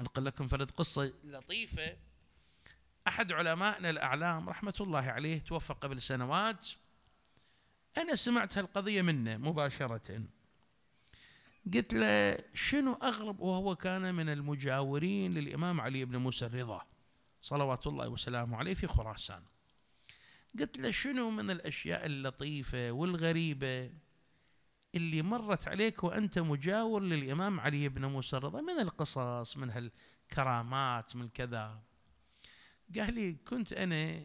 أنقل لكم فرد قصة لطيفة أحد علمائنا الأعلام رحمة الله عليه توفى قبل سنوات أنا سمعت هالقضية منه مباشرة قلت له شنو أغرب وهو كان من المجاورين للإمام علي بن موسى الرضا صلوات الله وسلامه عليه في خراسان قلت له شنو من الأشياء اللطيفة والغريبة اللي مرت عليك وأنت مجاور للإمام علي بن موسى الرضا من القصص من هالكرامات من كذا قال لي كنت أنا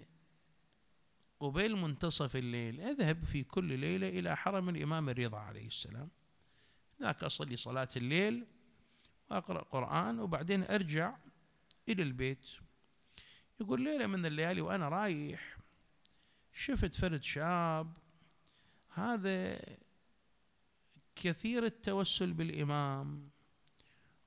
قبيل منتصف الليل أذهب في كل ليلة إلى حرم الإمام الرضا عليه السلام هناك أصلي صلاة الليل وأقرأ قرآن وبعدين أرجع إلى البيت يقول ليلة من الليالي وأنا رايح شفت فرد شاب هذا كثير التوسل بالإمام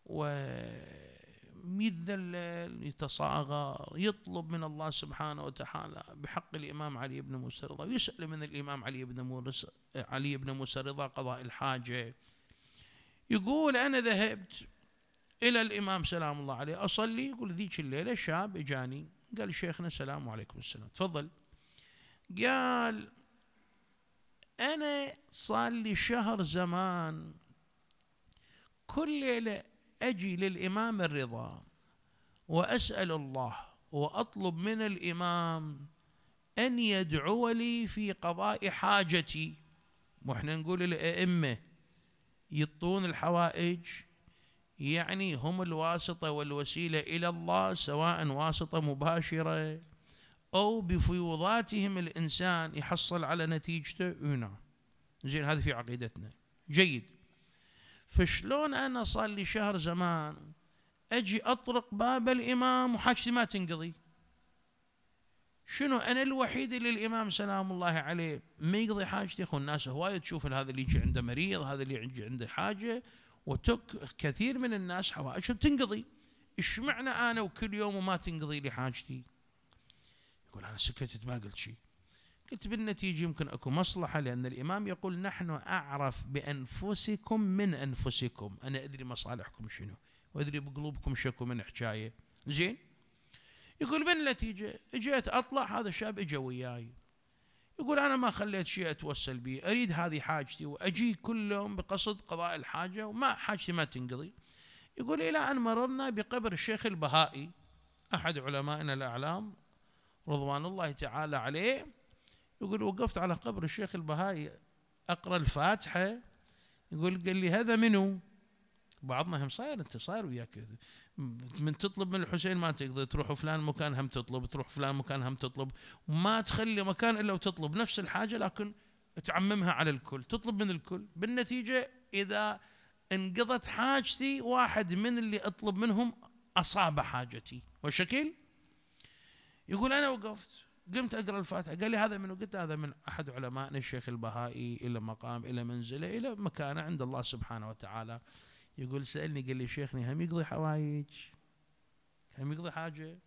ويتذلل يتصاغر يطلب من الله سبحانه وتعالى بحق الإمام علي بن موسى رضا ويسأل من الإمام علي بن موسى علي بن موسى رضا قضاء الحاجة يقول أنا ذهبت إلى الإمام سلام الله عليه أصلي يقول ذيك الليلة شاب إجاني قال شيخنا السلام عليكم السلام تفضل قال أنا صار لي شهر زمان كل ليلة أجي للإمام الرضا وأسأل الله وأطلب من الإمام أن يدعو لي في قضاء حاجتي وإحنا نقول الأئمة يطون الحوائج يعني هم الواسطة والوسيلة إلى الله سواء واسطة مباشرة او بفيوضاتهم الانسان يحصل على نتيجته هنا زين هذه في عقيدتنا جيد فشلون انا صار لي شهر زمان اجي اطرق باب الامام وحاجتي ما تنقضي شنو انا الوحيد اللي الامام سلام الله عليه ما يقضي حاجتي اخو الناس هوايه تشوف هذا اللي يجي عنده مريض هذا اللي يجي عنده حاجه وتك كثير من الناس حوائجهم تنقضي ايش معنى انا وكل يوم وما تنقضي لي حاجتي يقول أنا سكتت ما قلت شيء قلت بالنتيجة يمكن أكو مصلحة لأن الإمام يقول نحن أعرف بأنفسكم من أنفسكم أنا أدري مصالحكم شنو وأدري بقلوبكم شكو من حكاية زين يقول بالنتيجة جيت أطلع هذا الشاب إجا وياي يقول أنا ما خليت شيء أتوسل به أريد هذه حاجتي وأجي كل يوم بقصد قضاء الحاجة وما حاجتي ما تنقضي يقول إلى أن مررنا بقبر الشيخ البهائي أحد علمائنا الأعلام رضوان الله تعالى عليه يقول وقفت على قبر الشيخ البهائي اقرا الفاتحه يقول قال لي هذا منو؟ بعضنا هم صاير انت صاير وياك من تطلب من الحسين ما تقدر تروح فلان مكان هم تطلب تروح فلان مكان هم تطلب ما تخلي مكان الا وتطلب نفس الحاجه لكن تعممها على الكل تطلب من الكل بالنتيجه اذا انقضت حاجتي واحد من اللي اطلب منهم اصاب حاجتي وشكل يقول أنا وقفت قمت أقرأ الفاتحة قال لي هذا منه قلت هذا من أحد علمائنا الشيخ البهائي إلى مقام إلى منزله إلى مكانه عند الله سبحانه وتعالى يقول سألني قال لي شيخني هم يقضي حوائج هم يقضي حاجة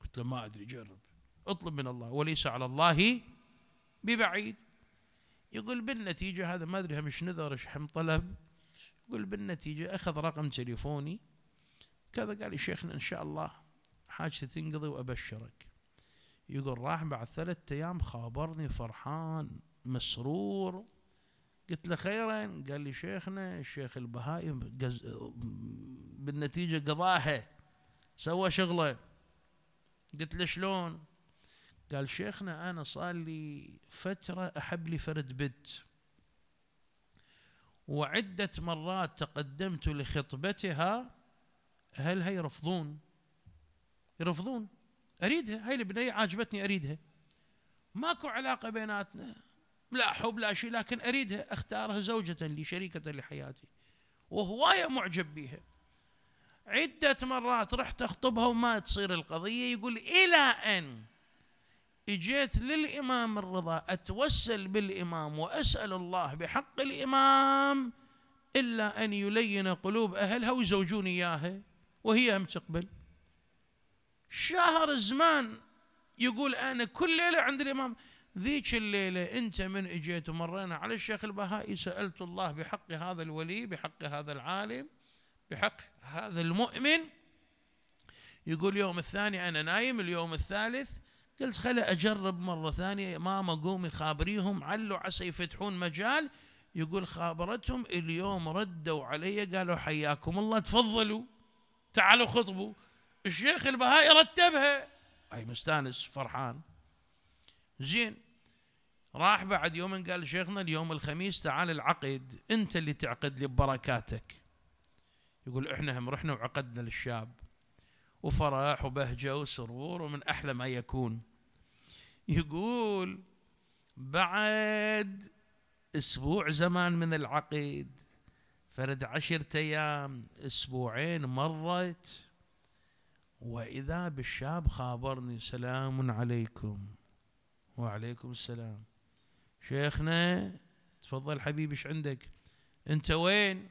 قلت له ما أدري جرب اطلب من الله وليس على الله ببعيد يقول بالنتيجة هذا ما أدري هم إيش نذر إيش هم طلب يقول بالنتيجة أخذ رقم تليفوني كذا قال لي شيخنا إن شاء الله حاجتي تنقضي وأبشرك يقول راح بعد ثلاثة أيام خابرني فرحان مسرور قلت له خيرا قال لي شيخنا الشيخ البهائي بالنتيجة قضاها سوى شغله قلت له شلون قال شيخنا أنا صار لي فترة أحب لي فرد بنت وعدة مرات تقدمت لخطبتها أهلها يرفضون يرفضون اريدها هاي البنيه عاجبتني اريدها ماكو علاقه بيناتنا لا حب لا شيء لكن اريدها اختارها زوجة لي شريكة لحياتي وهواية معجب بيها عدة مرات رحت اخطبها وما تصير القضية يقول الى ان اجيت للامام الرضا اتوسل بالامام واسال الله بحق الامام الا ان يلين قلوب اهلها ويزوجوني اياها وهي ام تقبل شهر زمان يقول أنا كل ليلة عند الإمام ذيك الليلة أنت من إجيت ومرينا على الشيخ البهائي سألت الله بحق هذا الولي بحق هذا العالم بحق هذا المؤمن يقول يوم الثاني أنا نايم اليوم الثالث قلت خلي أجرب مرة ثانية ماما قومي خابريهم علوا عسى يفتحون مجال يقول خابرتهم اليوم ردوا علي قالوا حياكم الله تفضلوا تعالوا خطبوا الشيخ البهائي رتبها اي مستانس فرحان زين راح بعد يومين قال شيخنا اليوم الخميس تعال العقد انت اللي تعقد لي ببركاتك يقول احنا هم رحنا وعقدنا للشاب وفرح وبهجه وسرور ومن احلى ما يكون يقول بعد اسبوع زمان من العقد فرد عشرة ايام اسبوعين مرت وإذا بالشاب خابرني سلام عليكم وعليكم السلام شيخنا تفضل حبيبي ايش عندك انت وين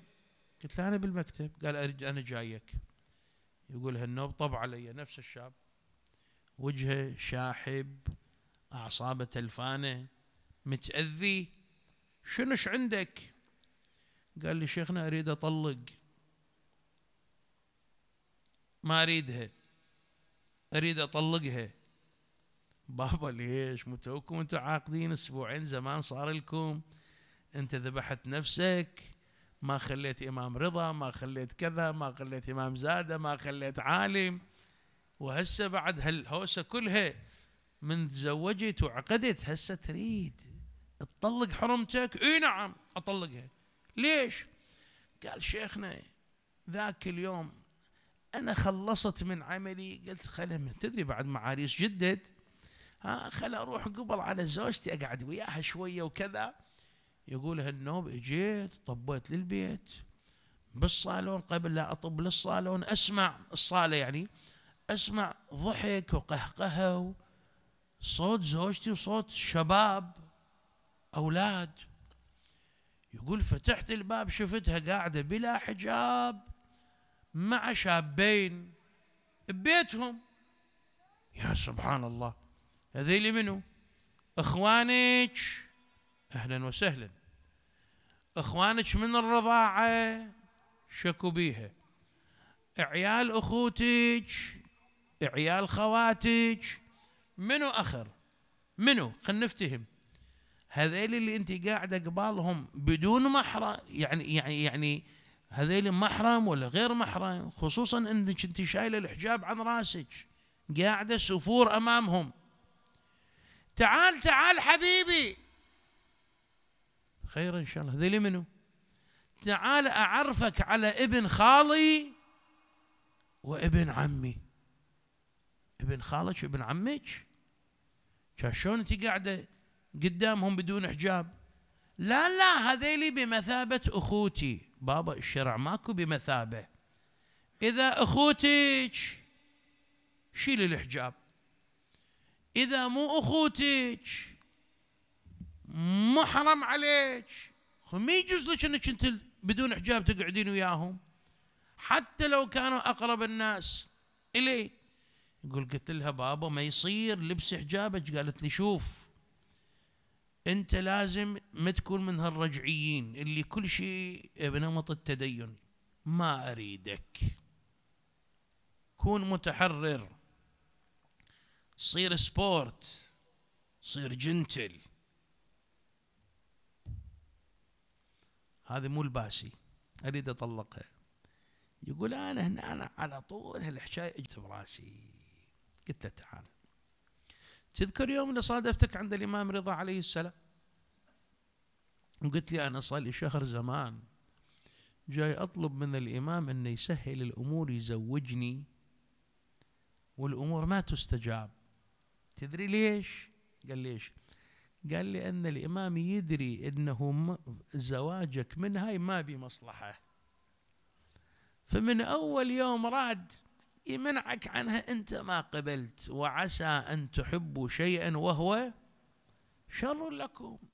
قلت له انا بالمكتب قال انا جايك يقول هالنوب طب علي نفس الشاب وجهه شاحب اعصابه تلفانه متاذي ايش عندك قال لي شيخنا اريد اطلق ما اريدها اريد اطلقها بابا ليش مو توكم انتم عاقدين اسبوعين زمان صار لكم انت ذبحت نفسك ما خليت امام رضا ما خليت كذا ما خليت امام زاده ما خليت عالم وهسه بعد هالهوسه كلها من تزوجت وعقدت هسه تريد تطلق حرمتك اي نعم اطلقها ليش قال شيخنا ذاك اليوم انا خلصت من عملي قلت خل تدري بعد معاريس جدد ها خل اروح قبل على زوجتي اقعد وياها شويه وكذا يقول هالنوب اجيت طبيت للبيت بالصالون قبل لا اطب للصالون اسمع الصاله يعني اسمع ضحك وقهقهه صوت زوجتي وصوت شباب اولاد يقول فتحت الباب شفتها قاعده بلا حجاب مع شابين ببيتهم يا سبحان الله هذيلي منو اخوانك اهلا وسهلا اخوانك من الرضاعه شكوا بيها عيال اخوتك عيال خواتك منو اخر منو خلينا نفتهم هذيل اللي انت قاعده قبالهم بدون محرم يعني يعني يعني هذيل محرم ولا غير محرم خصوصا انك انت شايله الحجاب عن راسك قاعده سفور امامهم تعال تعال حبيبي خير ان شاء الله هذيل منو تعال اعرفك على ابن خالي وابن عمي ابن خالك ابن عمك شلون انت قاعده قدامهم بدون حجاب لا لا هذيلي بمثابه اخوتي بابا الشرع ماكو بمثابه اذا اخوتك شيل الحجاب اذا مو اخوتك محرم عليك ما يجوز لك انك انت بدون حجاب تقعدين وياهم حتى لو كانوا اقرب الناس الي يقول قلت لها بابا ما يصير لبس حجابك قالت لي شوف انت لازم ما تكون من هالرجعيين اللي كل شيء بنمط التدين ما اريدك كون متحرر صير سبورت صير جنتل هذه مو الباسي اريد اطلقها يقول انا هنا أنا على طول هالحشايه اجت براسي قلت له تعال تذكر يوم اللي صادفتك عند الإمام رضا عليه السلام وقلت لي أنا صار لي شهر زمان جاي أطلب من الإمام أنه يسهل الأمور يزوجني والأمور ما تستجاب تدري ليش؟ قال ليش؟ قال لي أن الإمام يدري أنه زواجك من هاي ما بمصلحة فمن أول يوم راد يمنعك عنها أنت ما قبلت وعسى أن تحبوا شيئا وهو شر لكم